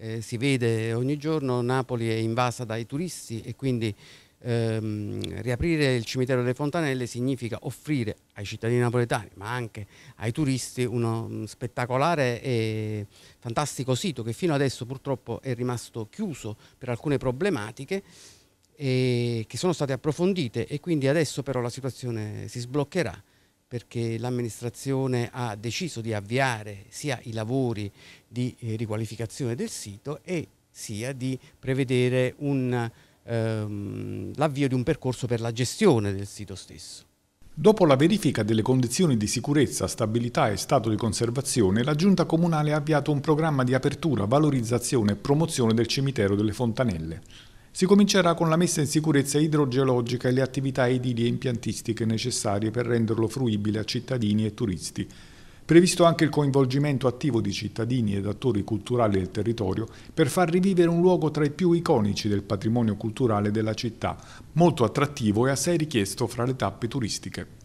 eh, si vede ogni giorno, Napoli è invasa dai turisti e quindi ehm, riaprire il cimitero delle Fontanelle significa offrire ai cittadini napoletani, ma anche ai turisti, uno mm, spettacolare e fantastico sito che fino adesso purtroppo è rimasto chiuso per alcune problematiche che sono state approfondite e quindi adesso però la situazione si sbloccherà perché l'amministrazione ha deciso di avviare sia i lavori di eh, riqualificazione del sito e sia di prevedere ehm, l'avvio di un percorso per la gestione del sito stesso. Dopo la verifica delle condizioni di sicurezza, stabilità e stato di conservazione, la Giunta Comunale ha avviato un programma di apertura, valorizzazione e promozione del cimitero delle Fontanelle. Si comincerà con la messa in sicurezza idrogeologica e le attività edili e impiantistiche necessarie per renderlo fruibile a cittadini e turisti. Previsto anche il coinvolgimento attivo di cittadini ed attori culturali del territorio per far rivivere un luogo tra i più iconici del patrimonio culturale della città, molto attrattivo e assai richiesto fra le tappe turistiche.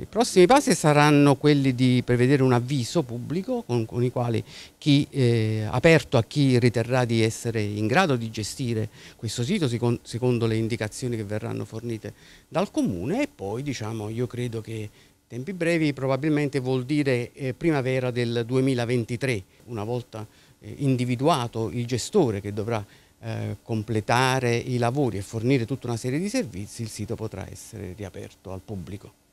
I prossimi passi saranno quelli di prevedere un avviso pubblico con, con i quali chi, eh, aperto a chi riterrà di essere in grado di gestire questo sito secondo, secondo le indicazioni che verranno fornite dal comune e poi diciamo io credo che tempi brevi probabilmente vuol dire eh, primavera del 2023 una volta eh, individuato il gestore che dovrà eh, completare i lavori e fornire tutta una serie di servizi, il sito potrà essere riaperto al pubblico.